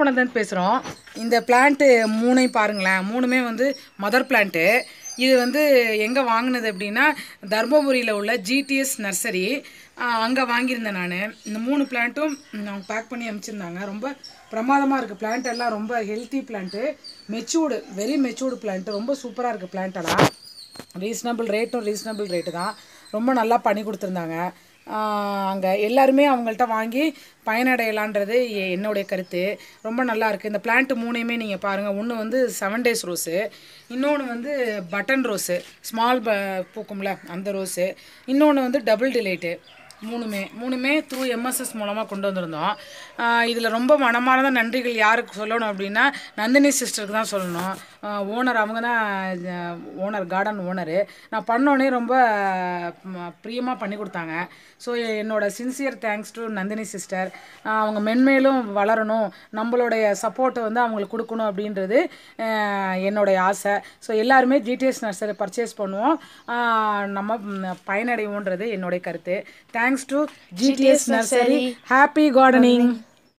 பணத்தான் பேசுகிறோம் இந்த பிளான்ட்டு மூணையும் பாருங்களேன் மூணுமே வந்து மதர் பிளான்ட்டு இது வந்து எங்கே வாங்கினது அப்படின்னா தர்மபுரியில் உள்ள ஜிடிஎஸ் நர்சரி அங்கே வாங்கியிருந்தேன் நான் இந்த மூணு பிளான்ட்டும் அவங்க பேக் பண்ணி அமைச்சிருந்தாங்க ரொம்ப பிரமாதமாக இருக்குது பிளான்ட் எல்லாம் ரொம்ப healthy plant matured very matured plant ரொம்ப சூப்பராக இருக்குது பிளான்ட்டெல்லாம் ரீசனபிள் ரேட்டும் ரீசனபிள் ரேட்டு தான் ரொம்ப நல்லா பண்ணி கொடுத்துருந்தாங்க அங்கே எல்லாருமே அவங்கள்ட்ட வாங்கி பயனடையலான்றது என்னுடைய கருத்து ரொம்ப நல்லா இருக்குது இந்த பிளான்ட் மூணையுமே நீங்கள் பாருங்கள் ஒன்று வந்து செவன் டேஸ் ரோஸு இன்னொன்று வந்து பட்டன் ரோஸு ஸ்மால் ப பூக்கும்ல அந்த ரோஸு இன்னொன்று வந்து டபுள் டிலைட்டு மூணுமே மூணுமே த்ரூ எம்எஸ்எஸ் மூலமாக கொண்டு வந்திருந்தோம் இதில் ரொம்ப மனமார்ந்த நன்றிகள் யாருக்கு சொல்லணும் அப்படின்னா நந்தினி சிஸ்டருக்கு தான் சொல்லணும் ஓனர் அவங்க தான் ஓனர் கார்டன் ஓனரு நான் பண்ணோன்னே ரொம்ப பிரியமாக பண்ணி கொடுத்தாங்க ஸோ என்னோடய sincere thanks to Nandini sister அவங்க மென்மேலும் வளரணும் நம்மளுடைய சப்போர்ட்டை வந்து அவங்களுக்கு கொடுக்கணும் அப்படின்றது என்னுடைய ஆசை ஸோ எல்லாருமே ஜிடிஎஸ் நர்சரி பர்ச்சேஸ் பண்ணுவோம் நம்ம பயனடைவோன்றது என்னுடைய கருத்து thanks to GTS nursery happy gardening